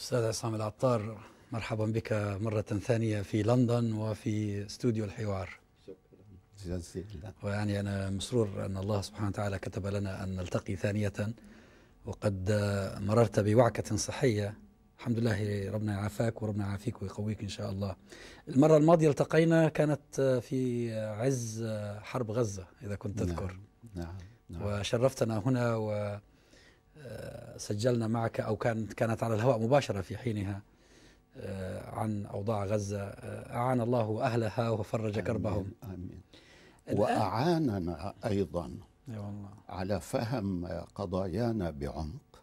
أستاذ عصام العطار مرحبا بك مرة ثانية في لندن وفي استوديو الحوار شكرا جزيلا ويعني أنا مسرور أن الله سبحانه وتعالى كتب لنا أن نلتقي ثانية وقد مررت بوعكة صحية الحمد لله ربنا يعافاك وربنا يعافيك ويقويك إن شاء الله المرة الماضية التقينا كانت في عز حرب غزة إذا كنت تذكر نعم. نعم. نعم. وشرفتنا هنا و سجلنا معك أو كانت كانت على الهواء مباشرة في حينها آه، عن أوضاع غزة آه، أعان الله أهلها وفرج آمين كربهم آمين وأعاننا أيضا والله. على فهم قضايانا بعمق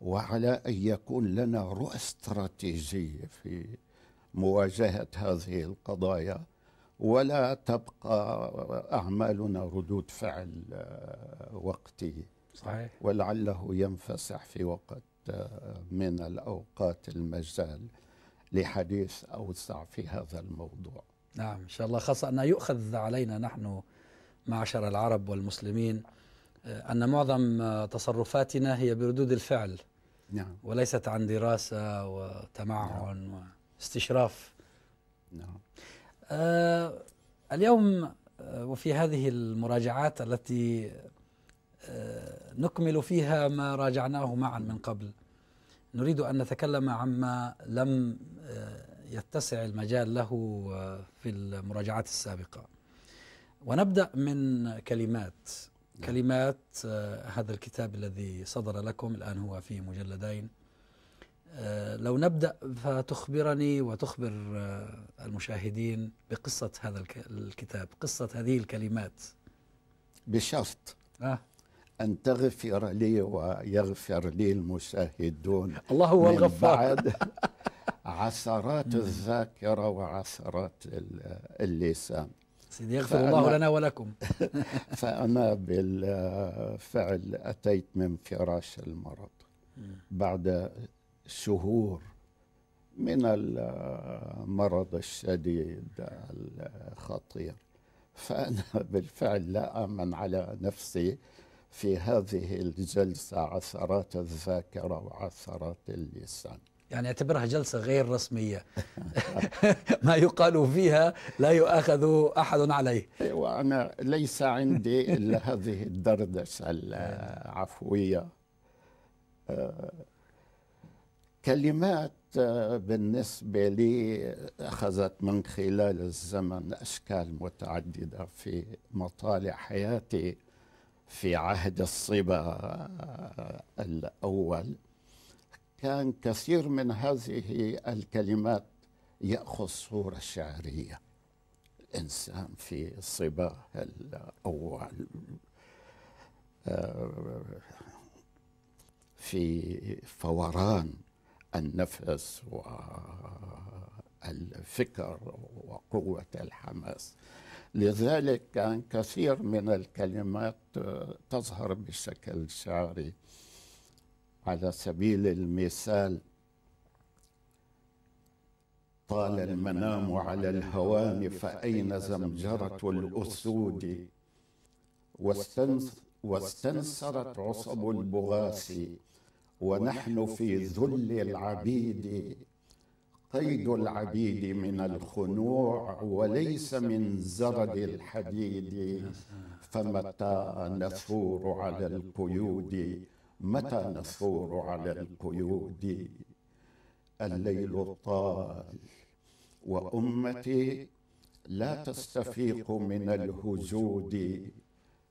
وعلى أن يكون لنا رؤى استراتيجية في مواجهة هذه القضايا ولا تبقى أعمالنا ردود فعل آه، وقتيه صحيح ولعله ينفسح في وقت آه، من الأوقات المجال لحديث أوسع في هذا الموضوع نعم إن شاء الله خاصة أن يؤخذ علينا نحن معشر العرب والمسلمين آه، أن معظم آه، تصرفاتنا هي بردود الفعل نعم وليست عن دراسة وتمعن نعم. واستشراف نعم آه اليوم وفي هذه المراجعات التي نكمل فيها ما راجعناه معا من قبل نريد أن نتكلم عما لم آه، يتسع المجال له آه، في المراجعات السابقة ونبدأ من كلمات نعم. كلمات آه، هذا الكتاب الذي صدر لكم الآن هو في مجلدين لو نبدأ فتخبرني وتخبر المشاهدين بقصة هذا الكتاب قصة هذه الكلمات بالشرط آه. أن تغفر لي ويغفر لي المشاهدون الله هو الغفار عثرات الذاكرة وعثرات اللسان سيدي يغفر الله لنا ولكم فأنا بالفعل أتيت من فراش المرض بعد شهور من المرض الشديد الخطير فأنا بالفعل لا أمن على نفسي في هذه الجلسة عثرات الذاكرة وعثرات اللسان يعني اعتبرها جلسة غير رسمية ما يقال فيها لا يؤاخذ أحد عليه وأنا ليس عندي إلا هذه الدردشة العفوية آه، كلمات آه، بالنسبة لي أخذت من خلال الزمن أشكال متعددة في مطالع حياتي في عهد الصبا الأول كان كثير من هذه الكلمات يأخذ صورة شعرية الإنسان في صبا الأول في فوران النفس والفكر وقوة الحماس لذلك كان كثير من الكلمات آه، تظهر بشكل شعري على سبيل المثال طال المنام على الهوان فأين زمجرة الأسود واستنسرت عصب البغاث ونحن في ذل العبيد قيد العبيد من الخنوع وليس من زرد الحديد فمتى نثور على القيود متى نثور على القيود الليل الطال وامتي لا تستفيق من الهجود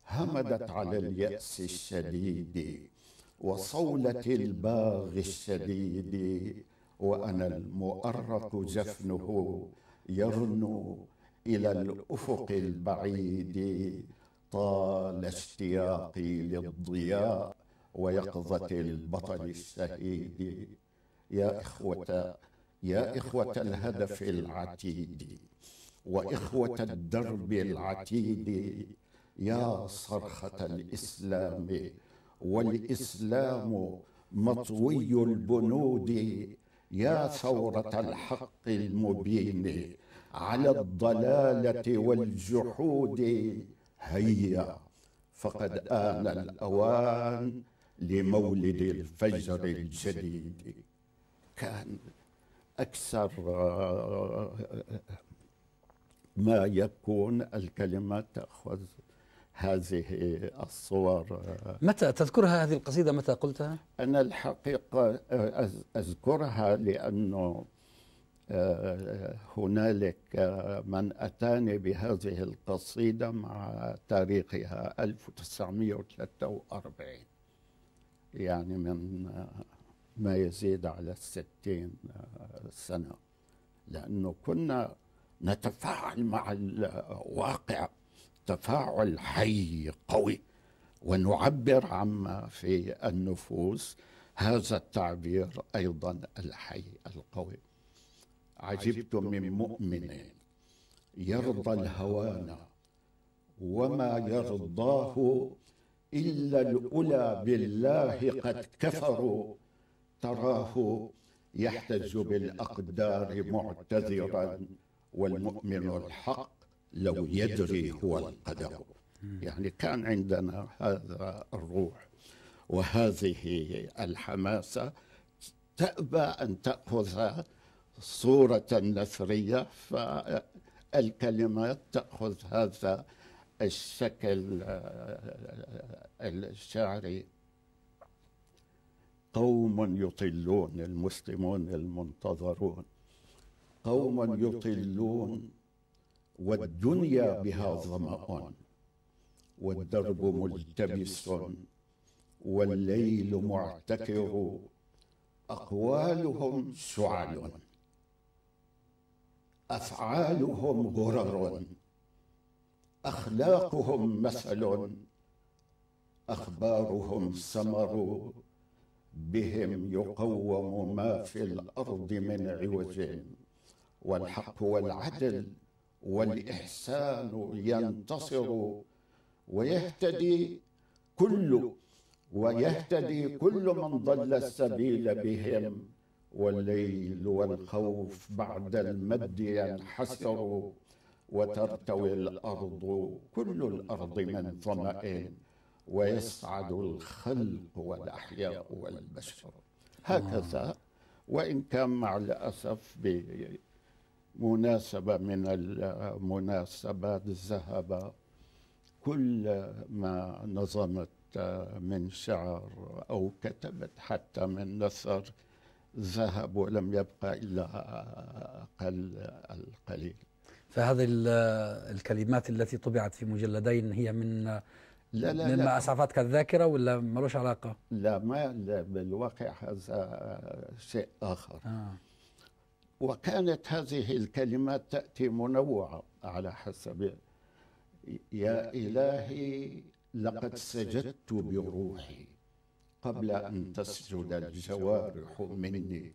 همدت على الياس الشديد وصوله الباغي الشديد وأنا المؤرق زفنه يرنو إلى الأفق البعيد طال اشتياقي للضياء ويقظة البطل الشهيد يا إخوة يا إخوة الهدف العتيد وإخوة الدرب العتيد يا صرخة الإسلام والإسلام مطوي البنود يا ثورة الحق المبين على الضلالة والجحود هيا فقد آن الأوان لمولد الفجر الجديد كان أكثر ما يكون الكلمة تأخذ هذه الصور متى تذكرها هذه القصيدة متى قلتها؟ أنا الحقيقة أذكرها لأنه آه، هنالك من أتاني بهذه القصيدة مع تاريخها 1943 يعني من آه، ما يزيد على الستين آه، سنة لأنه كنا نتفاعل مع الواقع تفاعل حي قوي ونعبر عما في النفوس هذا التعبير ايضا الحي القوي عجبت من مؤمن يرضى الهوان وما يرضاه الا الأولى بالله قد كفروا تراه يحتج بالاقدار معتذرا والمؤمن الحق لو يدري هو القدر يعني كان عندنا هذا الروح وهذه الحماسة تأبى أن تأخذ صورة نثرية فالكلمات تأخذ هذا الشكل الشعري قوم يطلون المسلمون المنتظرون قوم يطلون والدنيا بها ظمأ والدرب ملتبس والليل معتكر أقوالهم سعال أفعالهم غرر أخلاقهم مثل أخبارهم سمر بهم يقوم ما في الأرض من عوج والحق والعدل والإحسان ينتصر ويهتدي كل ويهتدي كل من ضل السبيل بهم والليل والخوف بعد المد ينحسر وترتوي الأرض كل الأرض من ظمأ ويسعد الخلق والأحياء والبشر هكذا آه. وإن كان مع الأسف مناسبة من المناسبات ذهب كل ما نظمت من شعر أو كتبت حتى من نثر ذهب ولم يبقى إلا أقل القليل فهذه الكلمات التي طبعت في مجلدين هي من لا لا مما لا أسعفتك الذاكرة ولا ملوش علاقة؟ لا ما بالواقع هذا شيء آخر آه. وكانت هذه الكلمات تأتي منوعة على حسب يا إلهي لقد سجدت بروحي قبل أن تسجد الجوارح مني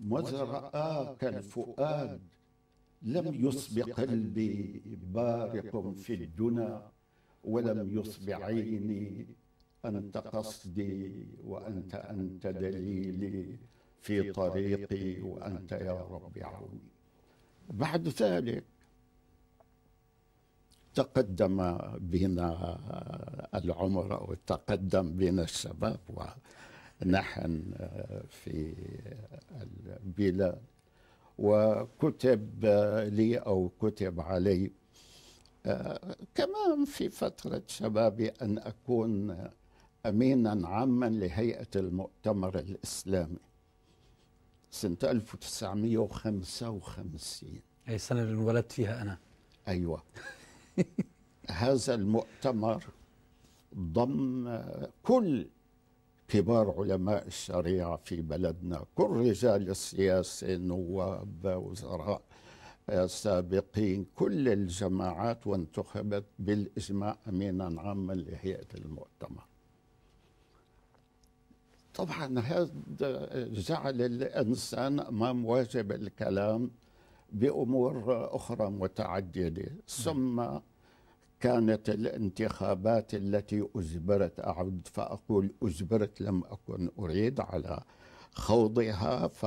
ماذا رآك الفؤاد لم يصب قلبي بارق في الدنا ولم يصب عيني أنت قصدي وأنت أنت دليلي في طريقي وأنت يا رب عوني بعد ذلك تقدم بنا العمر أو تقدم بنا الشباب ونحن في البلاد وكتب لي أو كتب علي كمان في فترة شبابي أن أكون أمينا عاما لهيئة المؤتمر الإسلامي سنة 1955 أي السنة اللي انولدت فيها أنا أيوة هذا المؤتمر ضم كل كبار علماء الشريعة في بلدنا كل رجال السياسة نواب وزراء سابقين كل الجماعات وانتخبت بالإجماع أمينا عاما لهيئة المؤتمر طبعا هذا جعل الانسان امام واجب الكلام بامور اخرى متعدده ثم كانت الانتخابات التي اجبرت اعود فاقول اجبرت لم اكن اريد على خوضها ف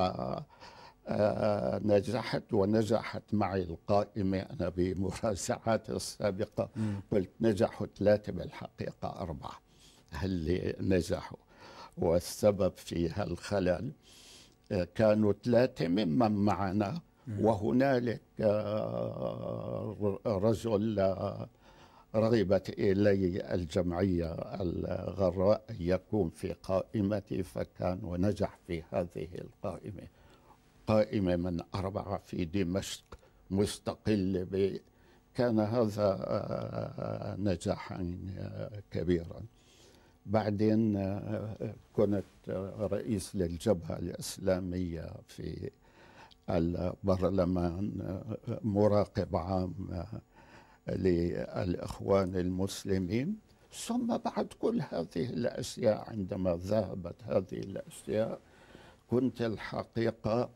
آه، نجحت ونجحت معي القائمة أنا بمراسعاتي السابقة قلت نجحوا ثلاثة بالحقيقة أربعة هل نجحوا والسبب في الخلل آه، كانوا ثلاثة ممن معنا وهنالك آه، رجل آه، رغبت إلي الجمعية الغراء أن يكون في قائمتي فكان ونجح في هذه القائمة قائمة من أربعة في دمشق مستقلة كان هذا نجاحا كبيرا بعدين آه، آه، كنت رئيس للجبهة الإسلامية في البرلمان آه، مراقب عام للإخوان المسلمين ثم بعد كل هذه الأشياء عندما ذهبت هذه الأشياء كنت الحقيقة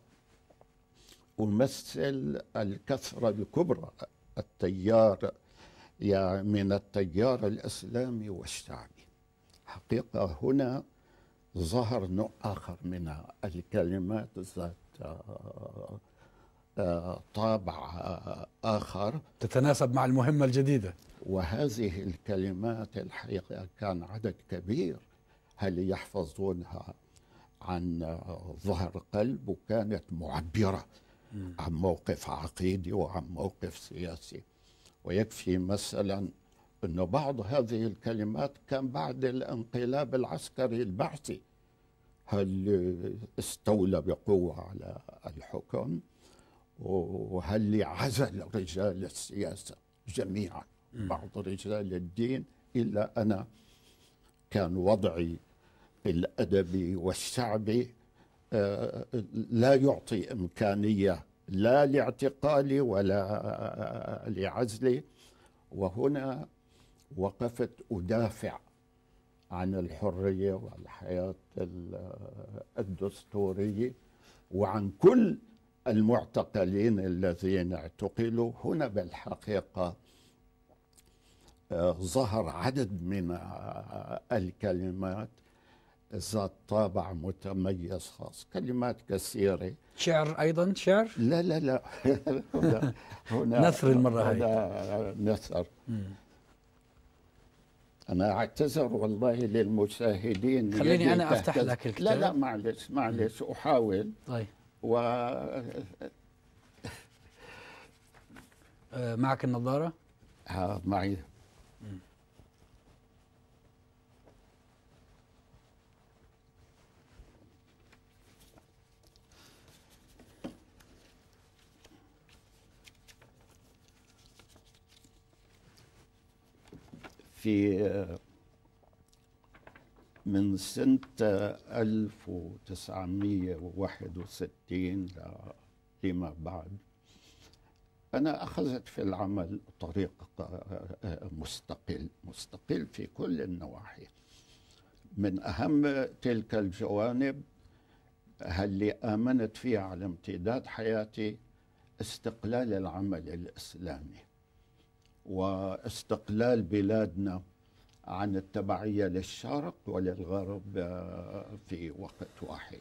أمثل الكثرة الكبرى التيار يعني من التيار الإسلامي والشعبي حقيقة هنا ظهر نوع آخر من الكلمات ذات آه، طابع آه، آخر تتناسب مع المهمة الجديدة وهذه الكلمات الحقيقة كان عدد كبير هل يحفظونها عن ظهر قلب وكانت معبرة عن موقف عقيدي وعن موقف سياسي ويكفي مثلا أن بعض هذه الكلمات كان بعد الانقلاب العسكري البعثي هل استولى بقوة على الحكم وهل عزل رجال السياسة جميعا بعض رجال الدين إلا أنا كان وضعي الأدبي والشعبي آه، لا يعطي إمكانية لا لاعتقالي ولا لعزلي وهنا وقفت أدافع عن الحرية والحياة الدستورية وعن كل المعتقلين الذين اعتقلوا هنا بالحقيقة آه، ظهر عدد من الكلمات ذات طابع متميز خاص كلمات كثيرة شعر أيضا شعر؟ لا لا لا هنا, هنا نثر المرة هنا هاي نثر أنا أعتذر والله للمشاهدين خليني أنا أفتح لك الكتاب لا لا معلش معلش أحاول طيب و آه، معك النظارة؟ ها آه، معي في من سنة 1961 لما بعد أنا أخذت في العمل طريق مستقل مستقل في كل النواحي من أهم تلك الجوانب اللي آمنت فيها على امتداد حياتي استقلال العمل الإسلامي واستقلال بلادنا عن التبعية للشرق وللغرب آه، في وقت واحد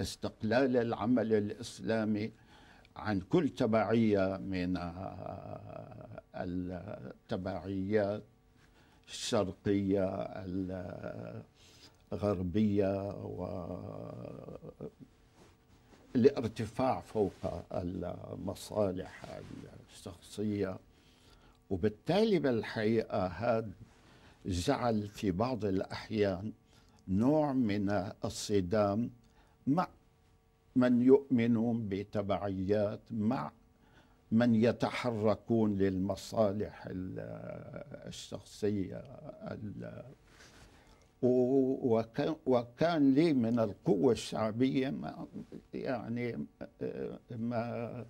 استقلال العمل الإسلامي عن كل تبعية من آه، التبعيات الشرقية الغربية و الارتفاع فوق المصالح الشخصيه وبالتالي بالحقيقة هذا جعل في بعض الأحيان نوع من الصدام مع من يؤمنون بتبعيات مع من يتحركون للمصالح الشخصية وكان لي من القوة الشعبية يعني ما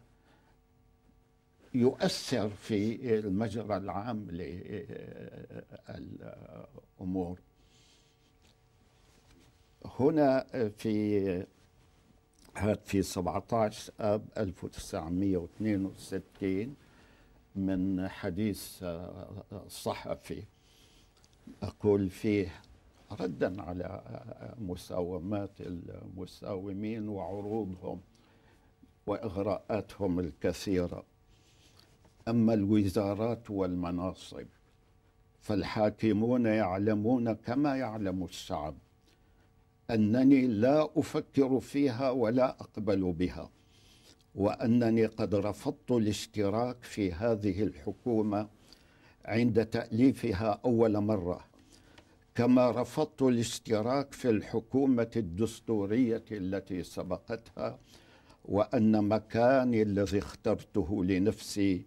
يؤثر في المجرى العام للأمور هنا في في 17 آب 1962 من حديث صحفي أقول فيه ردا على مساومات المساومين وعروضهم وإغراءاتهم الكثيرة أما الوزارات والمناصب فالحاكمون يعلمون كما يعلم الشعب أنني لا أفكر فيها ولا أقبل بها وأنني قد رفضت الاشتراك في هذه الحكومة عند تأليفها أول مرة كما رفضت الاشتراك في الحكومة الدستورية التي سبقتها وأن مكاني الذي اخترته لنفسي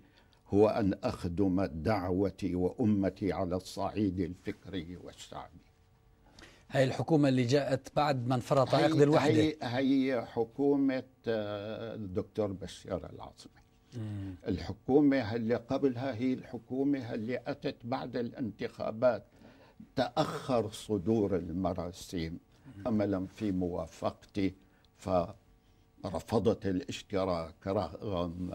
هو أن أخدم دعوتي وأمتي على الصعيد الفكري والشعبي هاي الحكومة اللي جاءت بعد ما انفرط عقد الوحدة هي, هي حكومة آه، الدكتور بشير العاصمي الحكومة اللي قبلها هي الحكومة اللي أتت بعد الانتخابات تأخر صدور المراسيم أملا في موافقتي فرفضت الاشتراك رغم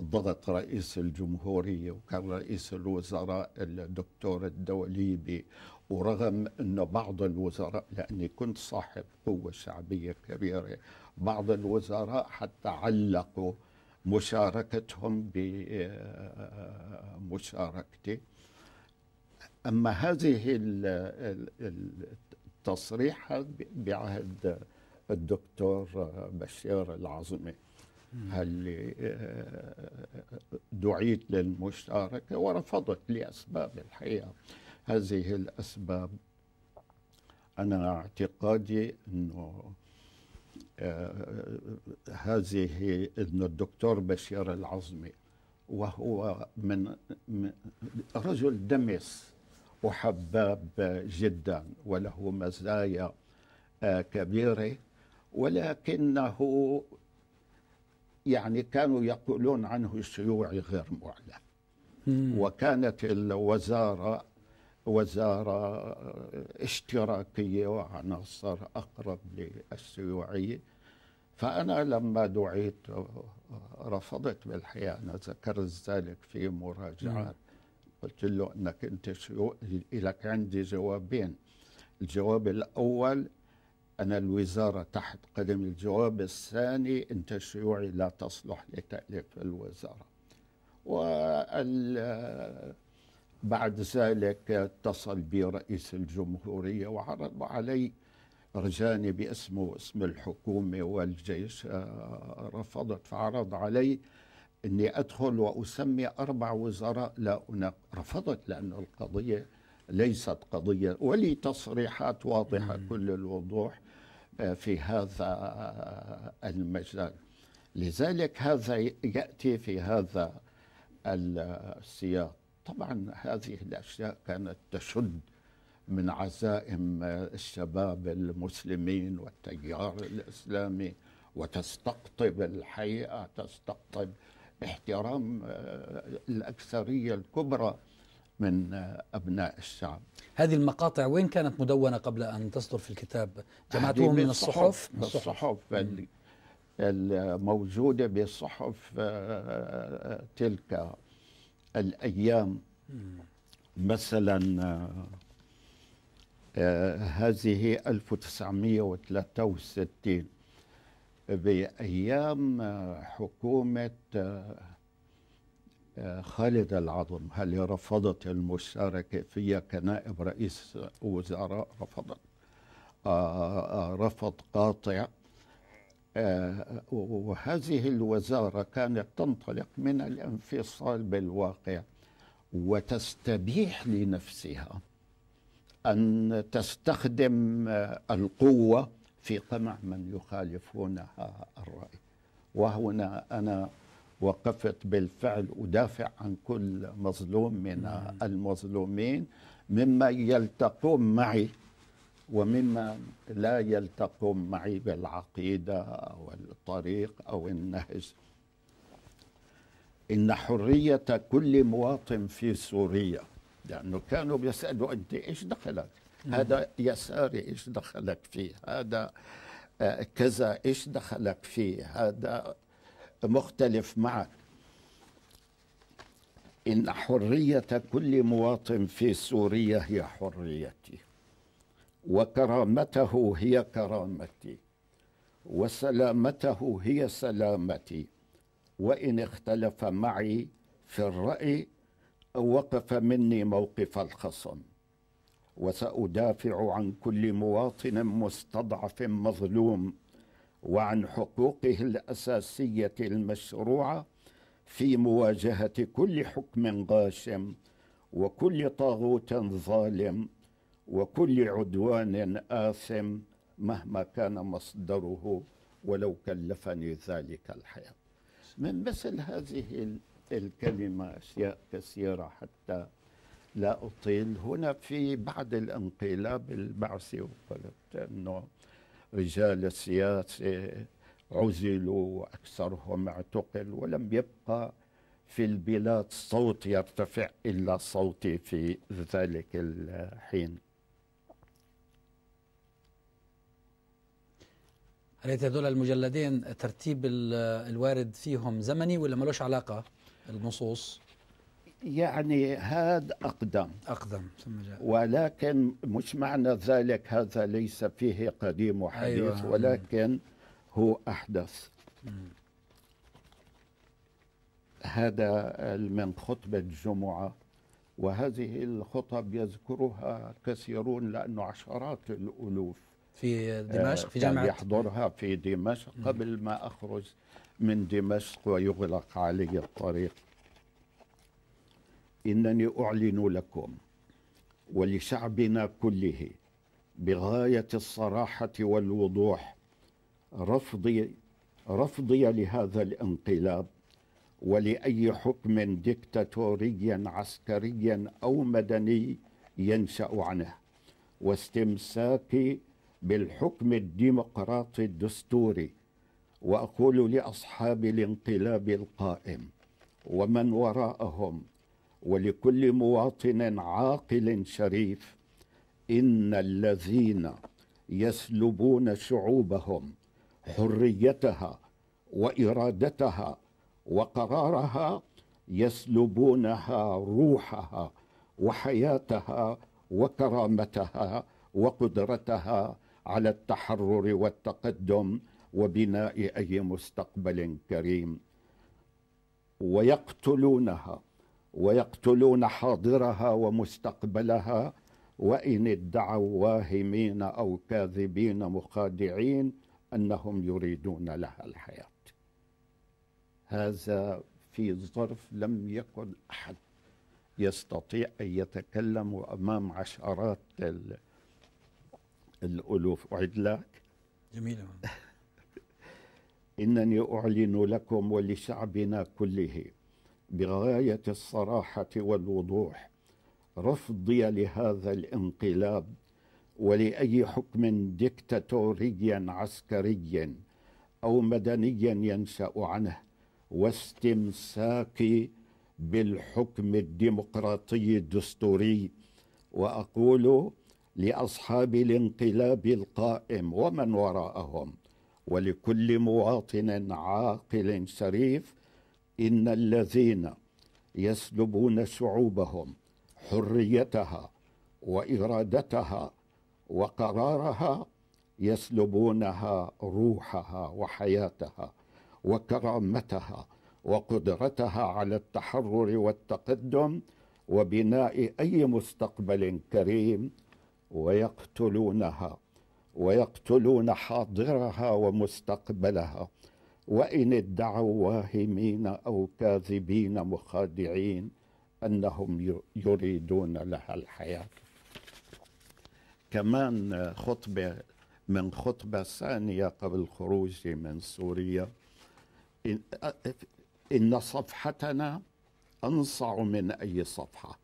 ضغط رئيس الجمهورية وكان رئيس الوزراء الدكتور الدوليبي ورغم أن بعض الوزراء لأني كنت صاحب قوة شعبية كبيرة بعض الوزراء حتى علقوا مشاركتهم بمشاركتي آه، أما هذه التصريح بعهد الدكتور بشير العظمي هل آه، دعيت للمشاركة ورفضت لأسباب الحقيقة هذه الأسباب أنا اعتقادي أنه آه، هذه أنه الدكتور بشير العظمي وهو من رجل دمس وحباب جدا وله مزايا آه، كبيرة ولكنه يعني كانوا يقولون عنه شيوعي غير معلن وكانت الوزارة وزارة اشتراكية وعناصر أقرب للشيوعية فأنا لما دعيت رفضت بالحقيقة أنا ذكرت ذلك في مراجعات قلت له أنك أنت شيوعي لك عندي جوابين الجواب الأول أنا الوزارة تحت قدم الجواب الثاني أنت شيوعي لا تصلح لتأليف الوزارة وال بعد ذلك اتصل بي رئيس الجمهورية وعرض علي رجاني باسمه واسم الحكومة والجيش آه، رفضت فعرض علي أني أدخل وأسمي أربع وزراء لا أناق رفضت لأن القضية ليست قضية ولي تصريحات واضحة كل الوضوح في هذا المجال لذلك هذا يأتي في هذا السياق طبعا هذه الأشياء كانت تشد من عزائم الشباب المسلمين والتيار الإسلامي وتستقطب الحقيقة تستقطب احترام الأكثرية الكبرى من آه، أبناء الشعب هذه المقاطع وين كانت مدونة قبل أن تصدر في الكتاب جمعتهم من الصحف من الصحف الموجودة بالصحف آه، تلك الأيام مثلا آه، هذه 1963 بأيام حكومة خالد العظم هل رفضت المشاركة فيها كنائب رئيس وزراء رفضت آه، آه، رفض قاطع آه، وهذه الوزارة كانت تنطلق من الانفصال بالواقع وتستبيح لنفسها أن تستخدم القوة في قمع من يخالفونها الرأي وهنا أنا وقفت بالفعل أدافع عن كل مظلوم من المظلومين مما يلتقون معي ومما لا يلتقون معي بالعقيدة أو الطريق أو النهج إن حرية كل مواطن في سوريا لأنه كانوا بيسألوا أنت إيش دخلك هذا يساري إيش دخلك فيه هذا آه، كذا إيش دخلك فيه هذا مختلف معك إن حرية كل مواطن في سوريا هي حريتي وكرامته هي كرامتي وسلامته هي سلامتي وإن اختلف معي في الرأي وقف مني موقف الخصم وسأدافع عن كل مواطن مستضعف مظلوم وعن حقوقه الاساسيه المشروعه في مواجهه كل حكم غاشم وكل طاغوت ظالم وكل عدوان آثم مهما كان مصدره ولو كلفني ذلك الحياة من مثل هذه الكلمة أشياء كثيرة حتى لا أطيل هنا في بعد الانقلاب البعثي وقلت أنه رجال السياسة عزلوا وأكثرهم اعتقل ولم يبقى في البلاد صوت يرتفع إلا صوتي في ذلك الحين ريت هذول المجلدين ترتيب الوارد فيهم زمني ولا ملوش علاقة النصوص يعني هذا أقدم أقدم ثم جاء ولكن مش معنى ذلك هذا ليس فيه قديم وحديث أيوة. ولكن هو أحدث هذا من خطبة الجمعة وهذه الخطب يذكرها كثيرون لأنه عشرات الألوف في آه، دمشق في جامعة يحضرها في دمشق قبل ما أخرج من دمشق ويغلق علي الطريق إنني أعلن لكم ولشعبنا كله بغاية الصراحة والوضوح رفضي رفضي لهذا الانقلاب ولأي حكم دكتاتوري عسكري أو مدني ينشأ عنه واستمساكي بالحكم الديمقراطي الدستوري وأقول لأصحاب الانقلاب القائم ومن وراءهم ولكل مواطن عاقل شريف ان الذين يسلبون شعوبهم حريتها وارادتها وقرارها يسلبونها روحها وحياتها وكرامتها وقدرتها على التحرر والتقدم وبناء اي مستقبل كريم ويقتلونها ويقتلون حاضرها ومستقبلها وإن ادعوا واهمين أو كاذبين مخادعين أنهم يريدون لها الحياة هذا في ظرف لم يكن أحد يستطيع أن يتكلم أمام عشرات الألوف أعد لك جميل إنني أعلن لكم ولشعبنا كله بغاية الصراحة والوضوح رفضي لهذا الانقلاب ولأي حكم ديكتاتوري عسكري أو مدني ينشأ عنه واستمساكي بالحكم الديمقراطي الدستوري وأقول لأصحاب الانقلاب القائم ومن وراءهم ولكل مواطن عاقل شريف إن الذين يسلبون شعوبهم حريتها وإرادتها وقرارها يسلبونها روحها وحياتها وكرامتها وقدرتها على التحرر والتقدم وبناء أي مستقبل كريم ويقتلونها ويقتلون حاضرها ومستقبلها وإن ادعوا واهمين أو كاذبين مخادعين أنهم يريدون لها الحياة كمان خطبة من خطبة ثانية قبل خروجي من سوريا إن, إن صفحتنا أنصع من أي صفحة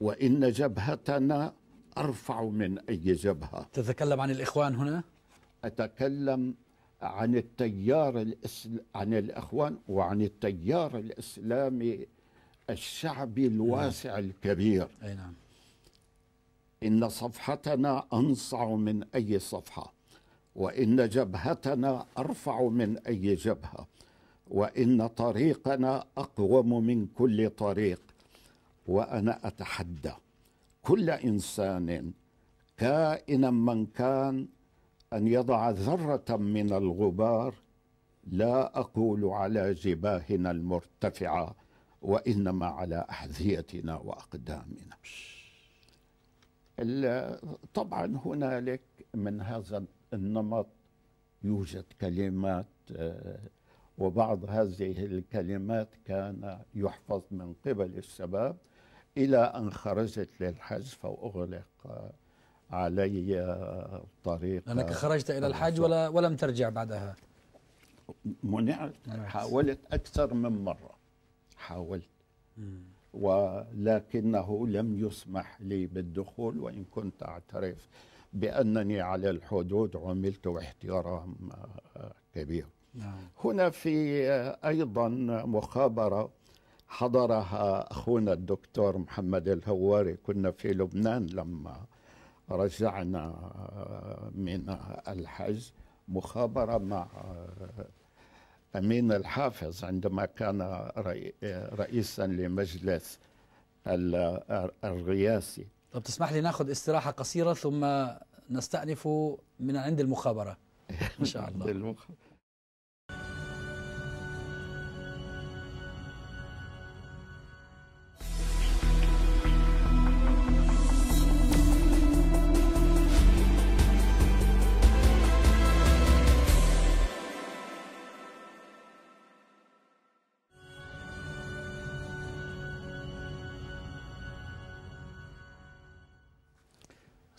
وإن جبهتنا أرفع من أي جبهة تتكلم عن الإخوان هنا؟ أتكلم عن التيار الإسل... عن الإخوان وعن التيار الإسلامي الشعبي الواسع نعم. الكبير أي نعم. إن صفحتنا أنصع من أي صفحة وإن جبهتنا أرفع من أي جبهة وإن طريقنا أقوم من كل طريق وأنا أتحدى كل إنسان كائنا من كان أن يضع ذرة من الغبار لا أقول على جباهنا المرتفعة وإنما على أحذيتنا وأقدامنا طبعا هنالك من هذا النمط يوجد كلمات آه، وبعض هذه الكلمات كان يحفظ من قبل الشباب إلى أن خرجت للحذف وأغلق علي طريق أنك خرجت إلى الحج ولا ولم ترجع بعدها منعت نعم. حاولت أكثر من مرة حاولت ولكنه لم يسمح لي بالدخول وإن كنت أعترف بأنني على الحدود عملت احترام آه، كبير نعم. هنا في آه، أيضا مخابرة حضرها أخونا الدكتور محمد الهواري كنا في لبنان لما رجعنا من الحج مخابرة مع أمين الحافظ عندما كان رئيسا لمجلس الرئاسي طب تسمح لي ناخذ استراحة قصيرة ثم نستأنف من عند المخابرة إن شاء الله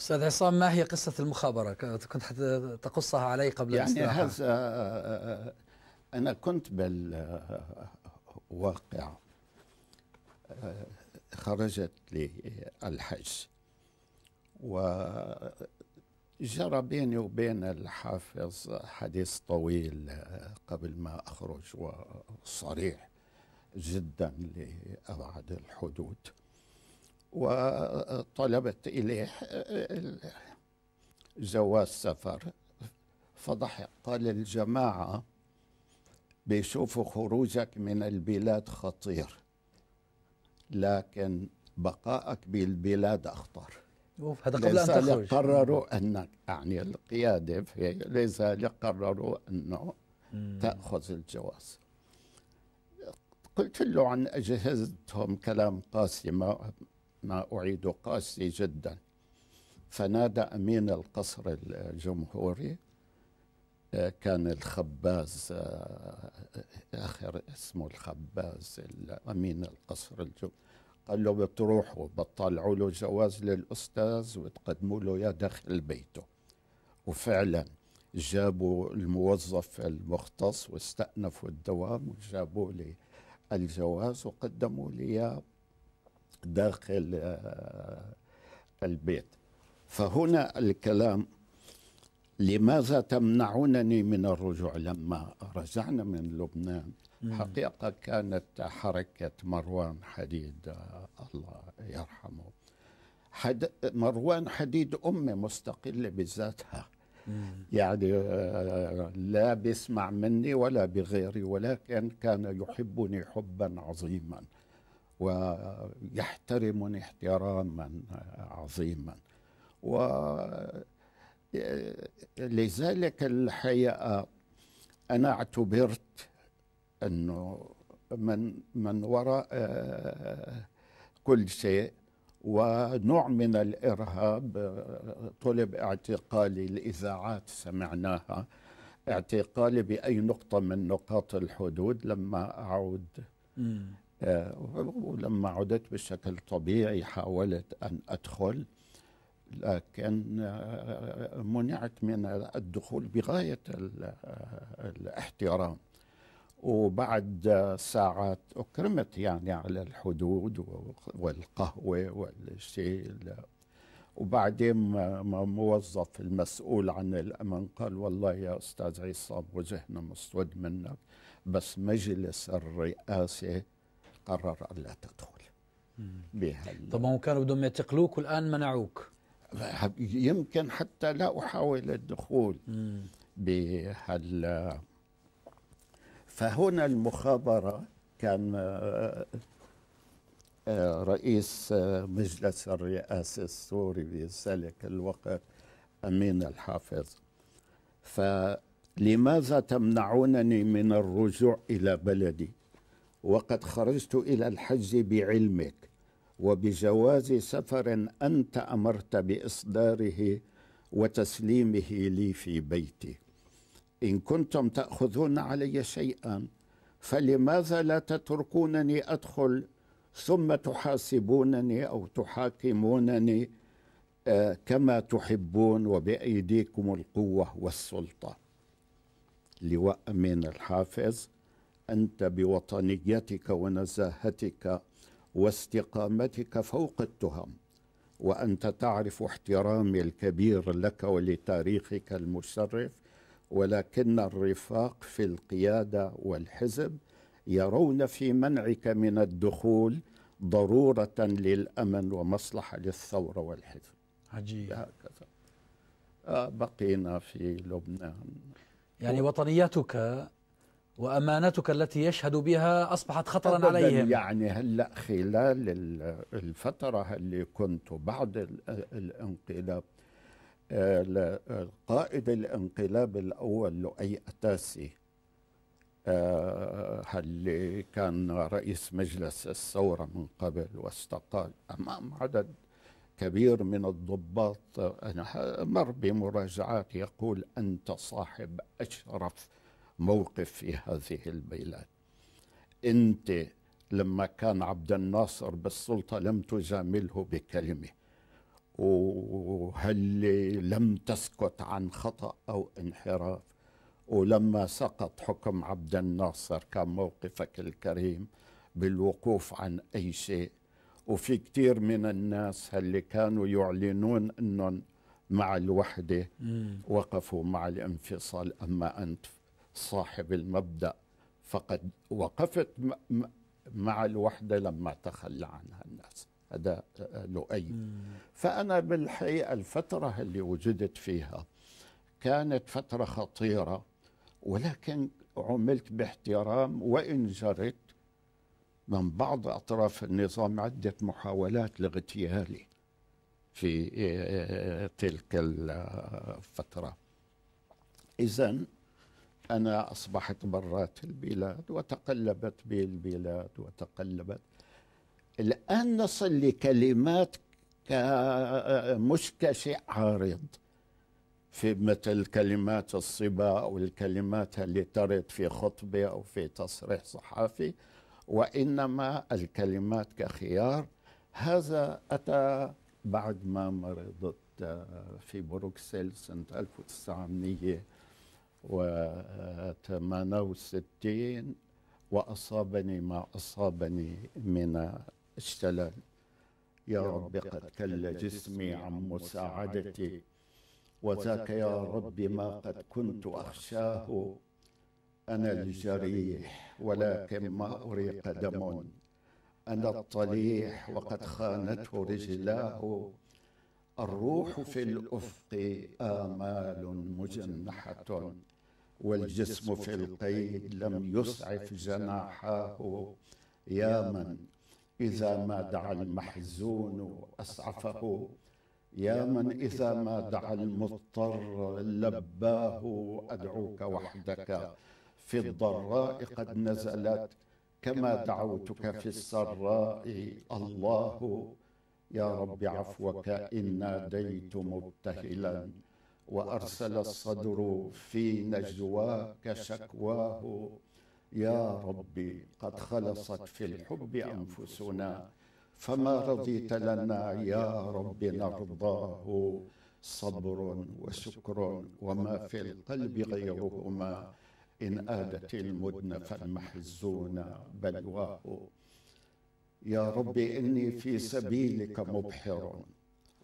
استاذ عصام ما هي قصه المخابره كنت تقصها علي قبل يعني الاستراحه هذا آه، آه، آه، انا كنت بالواقع خرجت للحج وجرى بيني وبين الحافظ حديث طويل قبل ما اخرج وصريح جدا لابعد الحدود وطلبت إليه جواز سفر فضحك قال الجماعة بيشوفوا خروجك من البلاد خطير لكن بقائك بالبلاد أخطر هذا قبل أن تخرج قرروا أنك يعني القيادة في لذلك قرروا أنه تأخذ الجواز قلت له عن أجهزتهم كلام قاسي ما ما أعيد قاسي جدا فنادى أمين القصر الجمهوري آه، كان الخباز آه، آخر اسمه الخباز أمين القصر الجمهوري قال له بتروحوا بتطلعوا له جواز للأستاذ وتقدموا له يا داخل بيته وفعلا جابوا الموظف المختص واستأنفوا الدوام وجابوا لي الجواز وقدموا لي داخل آه، البيت فهنا الكلام لماذا تمنعونني من الرجوع لما رجعنا من لبنان حقيقة كانت حركة مروان حديد آه، الله يرحمه حد مروان حديد أمة مستقلة بذاتها يعني آه، لا بيسمع مني ولا بغيري ولكن كان يحبني حبا عظيما ويحترمني احتراما عظيما ولذلك الحقيقة أنا اعتبرت أنه من من وراء آه، كل شيء ونوع من الإرهاب آه، طلب اعتقالي الإذاعات سمعناها اعتقالي بأي نقطة من نقاط الحدود لما أعود ولما عدت بشكل طبيعي حاولت أن أدخل لكن آه، منعت من الدخول بغاية آه، الاحترام وبعد ساعات أكرمت يعني على الحدود والقهوة والشيء وبعدين موظف المسؤول عن الأمن قال والله يا أستاذ عصام وجهنا مسود منك بس مجلس الرئاسة قرر ألا تدخل بها طب هم كانوا بدهم يعتقلوك والآن منعوك يمكن حتى لا أحاول الدخول بهال فهنا المخابرة كان آه، رئيس مجلس الرئاسة السوري بذلك الوقت أمين الحافظ فلماذا تمنعونني من الرجوع إلى بلدي وقد خرجت إلى الحج بعلمك وبجواز سفر أنت أمرت بإصداره وتسليمه لي في بيتي إن كنتم تأخذون علي شيئا فلماذا لا تتركونني أدخل ثم تحاسبونني أو تحاكمونني آه، كما تحبون وبأيديكم القوة والسلطة لواء أمين الحافظ انت بوطنيتك ونزاهتك واستقامتك فوق التهم وانت تعرف احترامي الكبير لك ولتاريخك المشرف ولكن الرفاق في القياده والحزب يرون في منعك من الدخول ضروره للامن ومصلحه للثوره والحزب عجيب هكذا آه، بقينا في لبنان يعني وطنيتك وأمانتك التي يشهد بها أصبحت خطرا عليهم يعني هلأ خلال الفترة اللي كنت بعد الانقلاب آه، قائد الانقلاب الأول لؤي أتاسي اللي آه، كان رئيس مجلس الثورة من قبل واستقال أمام عدد كبير من الضباط أنا مر بمراجعات يقول أنت صاحب أشرف موقف في هذه البلاد انت لما كان عبد الناصر بالسلطه لم تجامله بكلمه وهل لم تسكت عن خطا او انحراف ولما سقط حكم عبد الناصر كان موقفك الكريم بالوقوف عن اي شيء وفي كثير من الناس اللي كانوا يعلنون انهم مع الوحده وقفوا مع الانفصال اما انت صاحب المبدأ فقد وقفت مع الوحدة لما تخلى عنها الناس هذا لؤي فأنا بالحقيقة الفترة اللي وجدت فيها كانت فترة خطيرة ولكن عملت باحترام وإن جرت من بعض أطراف النظام عدة محاولات لاغتيالي في تلك الفترة إذا أنا أصبحت برات البلاد وتقلبت بي البلاد وتقلبت الآن نصل لكلمات كمشكش عارض في مثل كلمات الصبا أو الكلمات اللي ترد في خطبة أو في تصريح صحفي وإنما الكلمات كخيار هذا أتى بعد ما مرضت آه، في بروكسل سنة 1900 68 وأصابني ما أصابني من الشلل يا رب قد كل جسمي عن مساعدتي وذاك يا رب ما قد كنت أخشاه أنا الجريح ولكن ما أريق دم أنا الطليح وقد خانته رجلاه الروح في الأفق آمال مجنحة والجسم في القيد لم يسعف جناحاه يا من إذا ما دعا المحزون أسعفه يا من إذا ما دعا المضطر لباه أدعوك وحدك في الضراء قد نزلت كما دعوتك في السراء الله يا رب عفوك إن ناديت مبتهلا وأرسل الصدر في نجواك شكواه يا ربي قد خلصت في الحب أنفسنا فما رضيت لنا يا رب نرضاه صبر وشكر وما في القلب غيرهما إن آدت المدن فالمحزون بلواه يا رب إني في سبيلك مبحر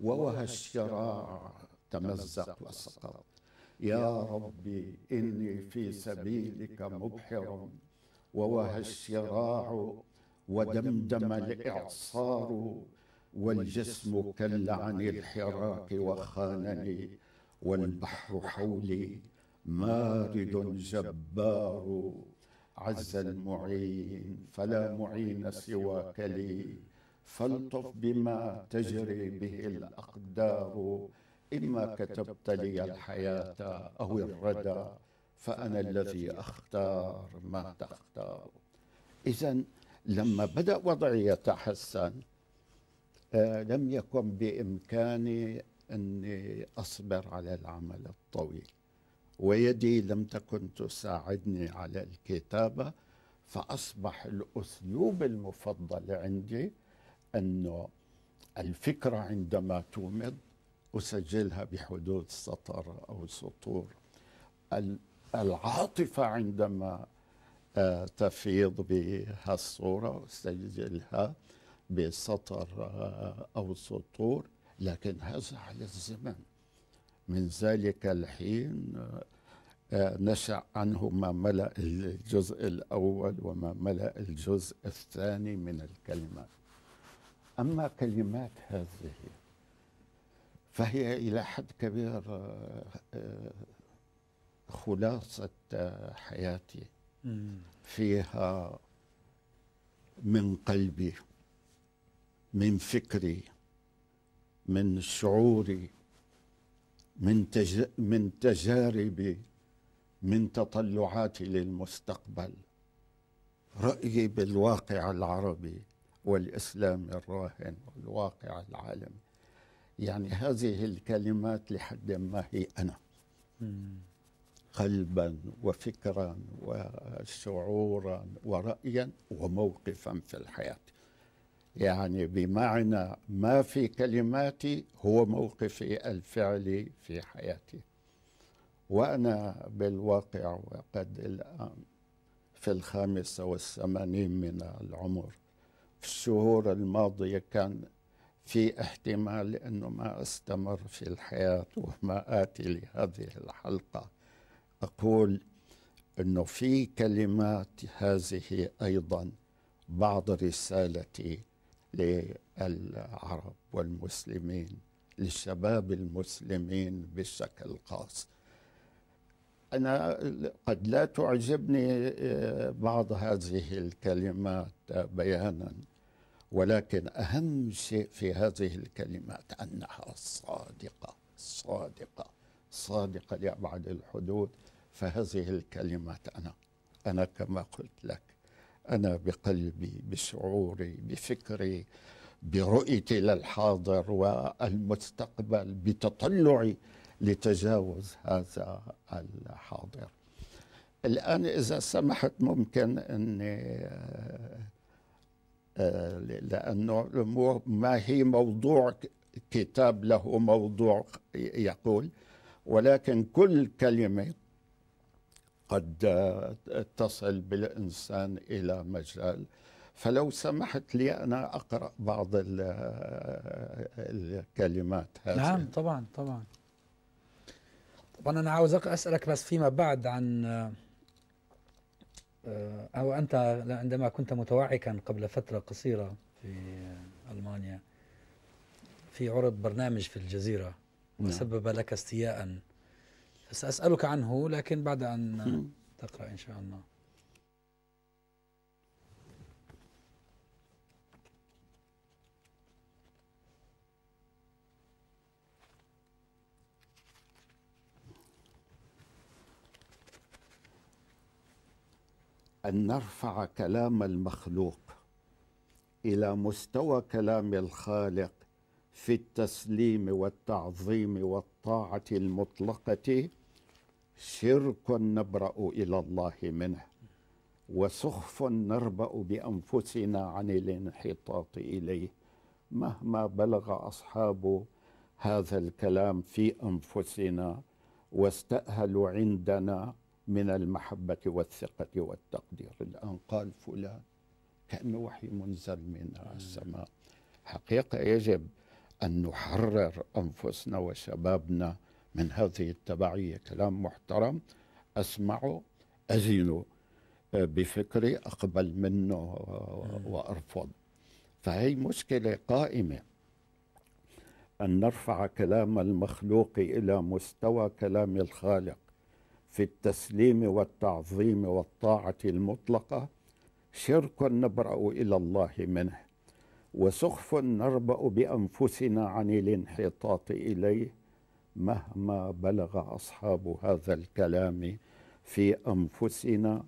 ووهى الشراع تمزق وسقط يا ربي إني في سبيلك مبحر ووهى الشراع ودمدم الإعصار والجسم كل عن الحراك وخانني والبحر حولي مارد جبار عز المعين فلا معين سواك لي فالطف بما تجري به الأقدار إما كتبت لي الحياة أو الردى فأنا الذي أختار ما تختار إذا لما بدأ وضعي يتحسن آه، لم يكن بإمكاني أني أصبر على العمل الطويل ويدي لم تكن تساعدني على الكتابة فأصبح الأسلوب المفضل عندي أنه الفكرة عندما تومض أسجلها بحدود سطر أو سطور العاطفة عندما آه، تفيض بها الصورة أسجلها بسطر آه، أو سطور لكن هذا على الزمن من ذلك الحين آه، نشأ عنه ما ملأ الجزء الأول وما ملأ الجزء الثاني من الكلمات أما كلمات هذه فهي إلى حد كبير آه، آه، خلاصة آه، حياتي فيها من قلبي من فكري من شعوري من تج من تجاربي من تطلعاتي للمستقبل رأيي بالواقع العربي والإسلام الراهن والواقع العالمي يعني هذه الكلمات لحد ما هي أنا قلبا وفكرا وشعورا ورأيا وموقفا في الحياة يعني بمعنى ما في كلماتي هو موقفي الفعلي في حياتي وأنا بالواقع وقد الآن في الخامسة والثمانين من العمر في الشهور الماضية كان في احتمال انه ما استمر في الحياه وما اتي لهذه الحلقه اقول انه في كلمات هذه ايضا بعض رسالتي للعرب والمسلمين للشباب المسلمين بشكل خاص أنا قد لا تعجبني آه، بعض هذه الكلمات آه، بيانا ولكن أهم شيء في هذه الكلمات أنها صادقة صادقة صادقة لأبعد الحدود فهذه الكلمات أنا أنا كما قلت لك أنا بقلبي بشعوري بفكري برؤيتي للحاضر والمستقبل بتطلعي لتجاوز هذا الحاضر الآن إذا سمحت ممكن أني لأنه الأمور ما هي موضوع كتاب له موضوع يقول ولكن كل كلمة قد تصل بالإنسان إلى مجال فلو سمحت لي أنا أقرأ بعض الكلمات هذه نعم طبعا طبعا طبعا أنا عاوز أسألك بس فيما بعد عن آه، أو أنت عندما كنت متوعكا قبل فترة قصيرة في ألمانيا في عرض برنامج في الجزيرة نعم. وسبب لك استياء سأسألك عنه لكن بعد أن تقرأ إن شاء الله أن نرفع كلام المخلوق إلى مستوى كلام الخالق في التسليم والتعظيم والطاعة المطلقة شرك نبرأ إلى الله منه وسخف نربأ بأنفسنا عن الانحطاط إليه مهما بلغ أصحاب هذا الكلام في أنفسنا واستأهلوا عندنا من المحبة والثقة والتقدير الآن قال فلان كأنه وحي منزل من السماء حقيقة يجب أن نحرر أنفسنا وشبابنا من هذه التبعية كلام محترم أسمعه أزينه آه، بفكري أقبل منه وأرفض فهي مشكلة قائمة أن نرفع كلام المخلوق إلى مستوى كلام الخالق في التسليم والتعظيم والطاعة المطلقة شرك نبرأ إلى الله منه وسخف نربأ بأنفسنا عن الانحطاط إليه مهما بلغ أصحاب هذا الكلام في أنفسنا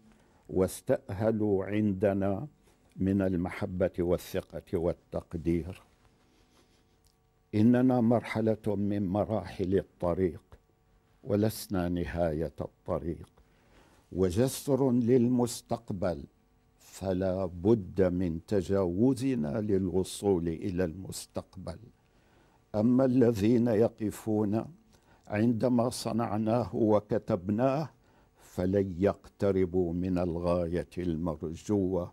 واستأهلوا عندنا من المحبة والثقة والتقدير إننا مرحلة من مراحل الطريق ولسنا نهايه الطريق وجسر للمستقبل فلا بد من تجاوزنا للوصول الى المستقبل اما الذين يقفون عندما صنعناه وكتبناه فلن يقتربوا من الغايه المرجوه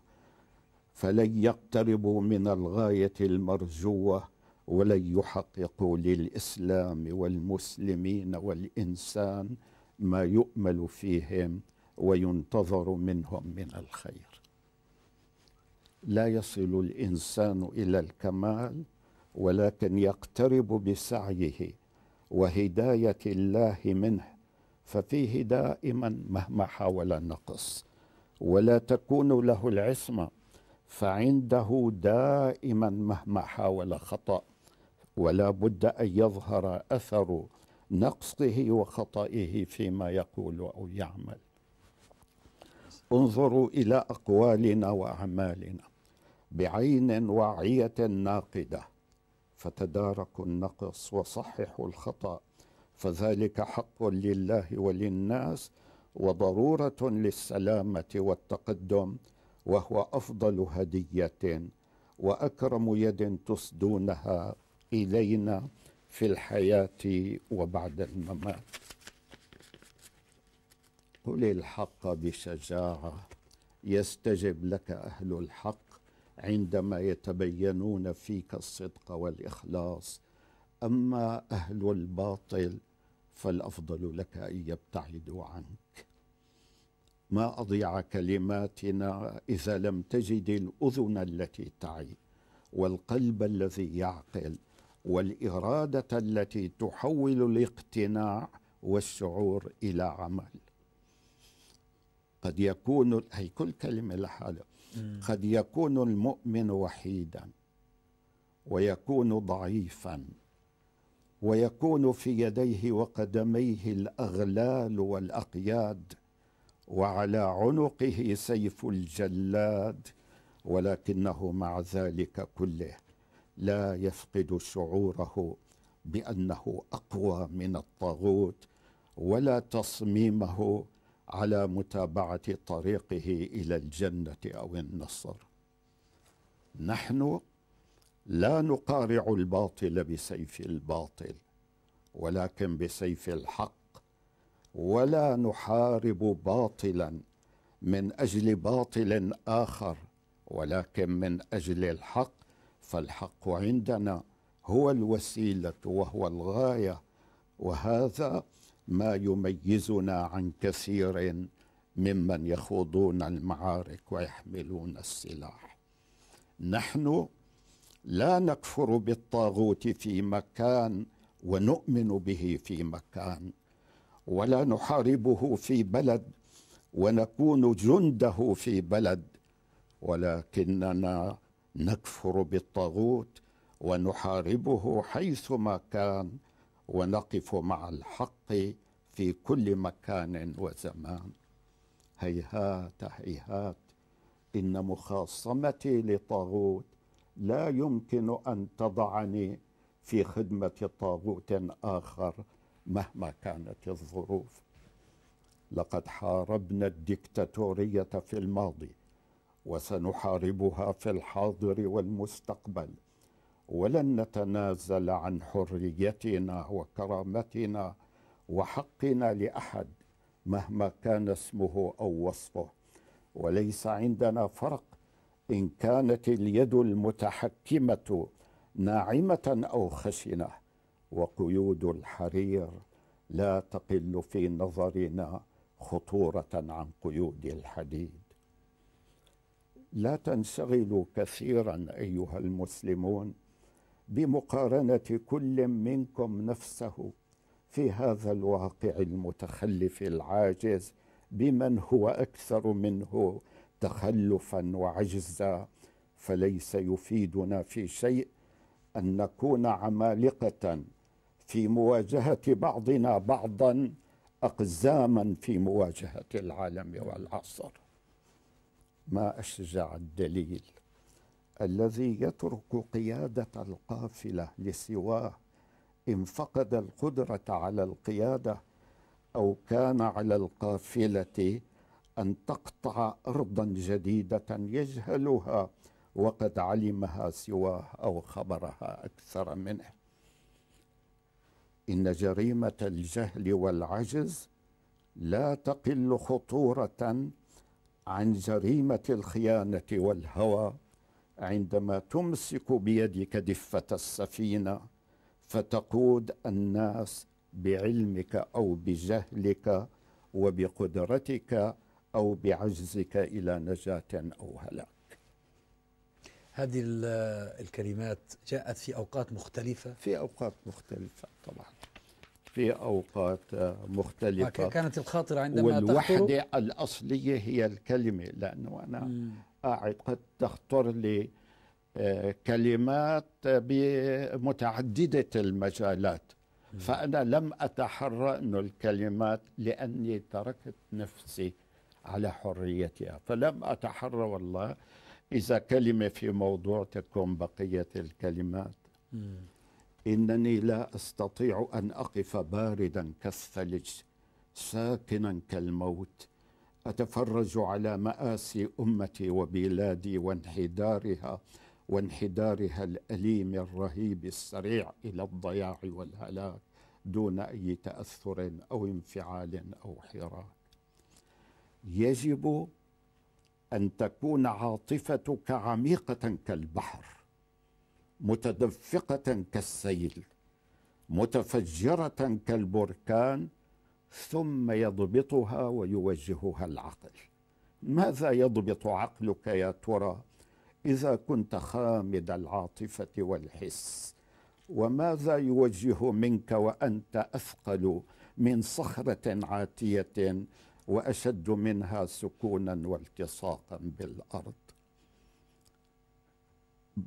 فلن يقتربوا من الغايه المرجوه ولن يحققوا للإسلام والمسلمين والإنسان ما يؤمل فيهم وينتظر منهم من الخير لا يصل الإنسان إلى الكمال ولكن يقترب بسعيه وهداية الله منه ففيه دائما مهما حاول نقص ولا تكون له العصمة فعنده دائما مهما حاول خطأ ولا بد أن يظهر أثر نقصه وخطئه فيما يقول أو يعمل انظروا إلى أقوالنا وأعمالنا بعين واعية ناقدة فتداركوا النقص وصححوا الخطأ فذلك حق لله وللناس وضروره للسلامه والتقدم وهو افضل هديه واكرم يد تسدونها إلينا في الحياة وبعد الممات قل الحق بشجاعة يستجب لك أهل الحق عندما يتبينون فيك الصدق والإخلاص أما أهل الباطل فالأفضل لك أن يبتعدوا عنك ما أضيع كلماتنا إذا لم تجد الأذن التي تعي والقلب الذي يعقل والاراده التي تحول الاقتناع والشعور الى عمل قد يكون هي كل كلمه لحالها قد يكون المؤمن وحيدا ويكون ضعيفا ويكون في يديه وقدميه الاغلال والاقياد وعلى عنقه سيف الجلاد ولكنه مع ذلك كله لا يفقد شعوره بانه اقوى من الطاغوت ولا تصميمه على متابعه طريقه الى الجنه او النصر نحن لا نقارع الباطل بسيف الباطل ولكن بسيف الحق ولا نحارب باطلا من اجل باطل اخر ولكن من اجل الحق فالحق عندنا هو الوسيله وهو الغايه وهذا ما يميزنا عن كثير ممن يخوضون المعارك ويحملون السلاح نحن لا نكفر بالطاغوت في مكان ونؤمن به في مكان ولا نحاربه في بلد ونكون جنده في بلد ولكننا نكفر بالطاغوت ونحاربه حيثما كان ونقف مع الحق في كل مكان وزمان هيهات هيهات ان مخاصمتي لطاغوت لا يمكن ان تضعني في خدمه طاغوت اخر مهما كانت الظروف لقد حاربنا الدكتاتوريه في الماضي وسنحاربها في الحاضر والمستقبل ولن نتنازل عن حريتنا وكرامتنا وحقنا لاحد مهما كان اسمه او وصفه وليس عندنا فرق ان كانت اليد المتحكمه ناعمه او خشنه وقيود الحرير لا تقل في نظرنا خطوره عن قيود الحديد لا تنشغلوا كثيرا ايها المسلمون بمقارنه كل منكم نفسه في هذا الواقع المتخلف العاجز بمن هو اكثر منه تخلفا وعجزا فليس يفيدنا في شيء ان نكون عمالقه في مواجهه بعضنا بعضا اقزاما في مواجهه العالم والعصر ما أشجع الدليل الذي يترك قيادة القافلة لسواه إن فقد القدرة على القيادة أو كان على القافلة أن تقطع أرضا جديدة يجهلها وقد علمها سواه أو خبرها أكثر منه إن جريمة الجهل والعجز لا تقل خطورة عن جريمه الخيانه والهوى عندما تمسك بيدك دفه السفينه فتقود الناس بعلمك او بجهلك وبقدرتك او بعجزك الى نجاه او هلاك. هذه الكلمات جاءت في اوقات مختلفه؟ في اوقات مختلفه طبعا. في أوقات مختلفة كانت الخاطرة عندما والوحدة الأصلية هي الكلمة لأنه أنا قاعد قد تخطر لي آه، كلمات بمتعددة المجالات فأنا لم أتحرى أن الكلمات لأني تركت نفسي على حريتها فلم أتحرى والله إذا كلمة في موضوع تكون بقية الكلمات مم. إنني لا أستطيع أن أقف باردا كالثلج ساكنا كالموت أتفرج على مآسي أمتي وبلادي وانحدارها وانحدارها الأليم الرهيب السريع إلى الضياع والهلاك دون أي تأثر أو انفعال أو حراك يجب أن تكون عاطفتك عميقة كالبحر متدفقة كالسيل متفجرة كالبركان ثم يضبطها ويوجهها العقل ماذا يضبط عقلك يا ترى إذا كنت خامد العاطفة والحس وماذا يوجه منك وأنت أثقل من صخرة عاتية وأشد منها سكونا والتصاقا بالأرض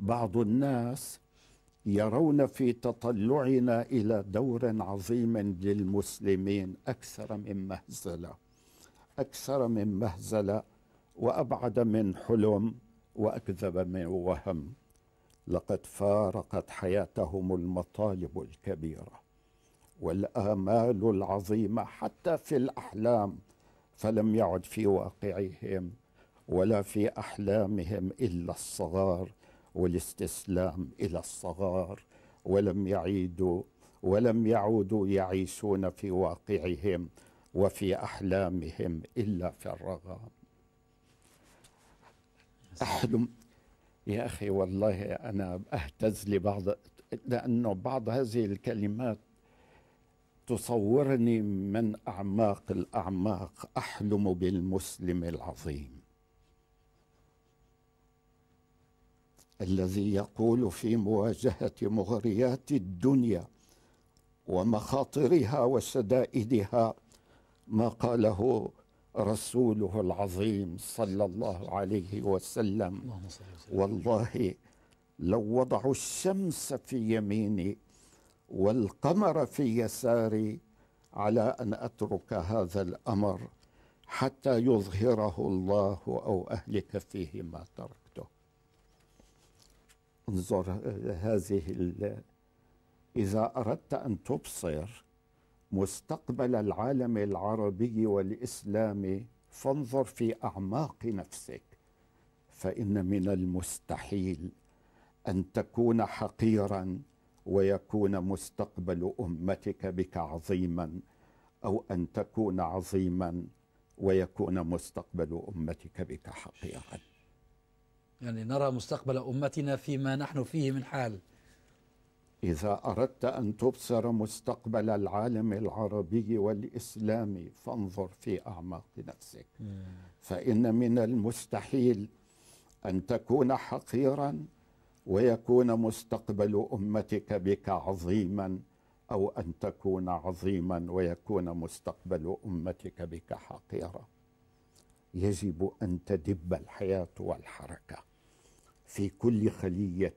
بعض الناس يرون في تطلعنا الى دور عظيم للمسلمين اكثر من مهزله اكثر من مهزله وابعد من حلم واكذب من وهم لقد فارقت حياتهم المطالب الكبيره والامال العظيمه حتى في الاحلام فلم يعد في واقعهم ولا في احلامهم الا الصغار والاستسلام إلى الصغار ولم يعيدوا ولم يعودوا يعيشون في واقعهم وفي أحلامهم إلا في الرغام أحلم يا أخي والله أنا أهتز لبعض لأنه بعض هذه الكلمات تصورني من أعماق الأعماق أحلم بالمسلم العظيم الذي يقول في مواجهة مغريات الدنيا ومخاطرها وشدائدها ما قاله رسوله العظيم صلى الله عليه وسلم والله لو وضعوا الشمس في يميني والقمر في يساري على ان اترك هذا الامر حتى يظهره الله او اهلك فيه ما ترك انظر آه، هذه إذا أردت أن تبصر مستقبل العالم العربي والإسلامي فانظر في أعماق نفسك فإن من المستحيل أن تكون حقيرا ويكون مستقبل أمتك بك عظيما أو أن تكون عظيما ويكون مستقبل أمتك بك حقيرا يعني نرى مستقبل أمتنا فيما نحن فيه من حال إذا أردت أن تبصر مستقبل العالم العربي والإسلامي فانظر في أعماق نفسك فإن من المستحيل أن تكون حقيرا ويكون مستقبل أمتك بك عظيما أو أن تكون عظيما ويكون مستقبل أمتك بك حقيرا يجب أن تدب الحياة والحركة في كل خليه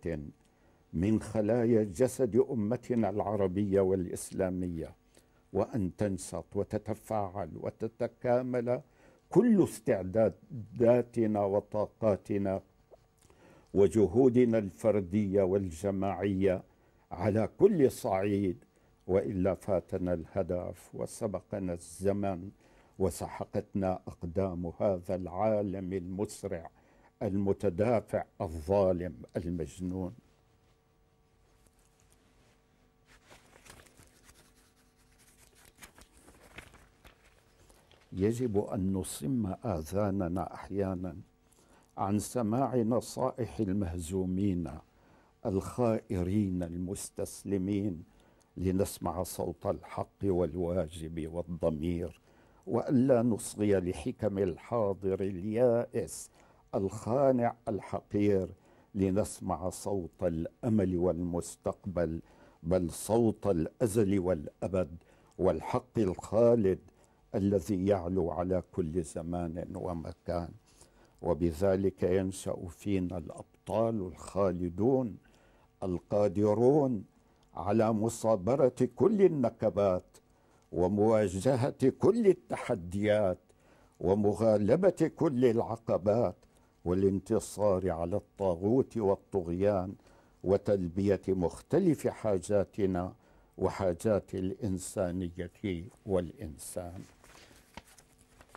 من خلايا جسد امتنا العربيه والاسلاميه وان تنشط وتتفاعل وتتكامل كل استعداداتنا وطاقاتنا وجهودنا الفرديه والجماعيه على كل صعيد والا فاتنا الهدف وسبقنا الزمن وسحقتنا اقدام هذا العالم المسرع المتدافع الظالم المجنون يجب ان نصم اذاننا احيانا عن سماع نصائح المهزومين الخائرين المستسلمين لنسمع صوت الحق والواجب والضمير والا نصغي لحكم الحاضر اليائس الخانع الحقير لنسمع صوت الامل والمستقبل بل صوت الازل والابد والحق الخالد الذي يعلو على كل زمان ومكان وبذلك ينشا فينا الابطال الخالدون القادرون على مصابره كل النكبات ومواجهه كل التحديات ومغالبه كل العقبات والانتصار على الطاغوت والطغيان وتلبيه مختلف حاجاتنا وحاجات الانسانيه والانسان.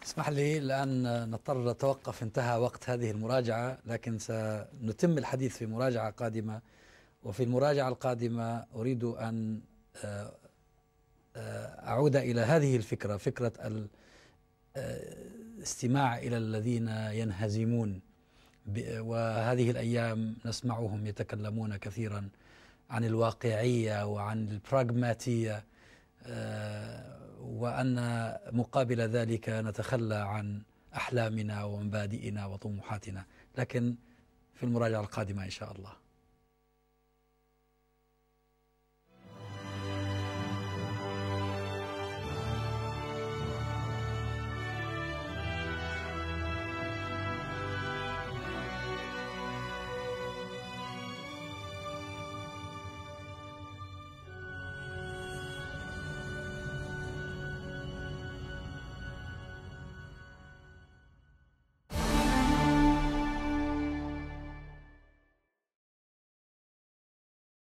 اسمح لي الان نضطر نتوقف انتهى وقت هذه المراجعه لكن سنتم الحديث في مراجعه قادمه وفي المراجعه القادمه اريد ان آه، اعود الى هذه الفكره فكره الاستماع آه، الى الذين ينهزمون وهذه الأيام نسمعهم يتكلمون كثيرا عن الواقعية وعن البراغماتية آه، وأن مقابل ذلك نتخلى عن أحلامنا ومبادئنا وطموحاتنا لكن في المراجعة القادمة إن شاء الله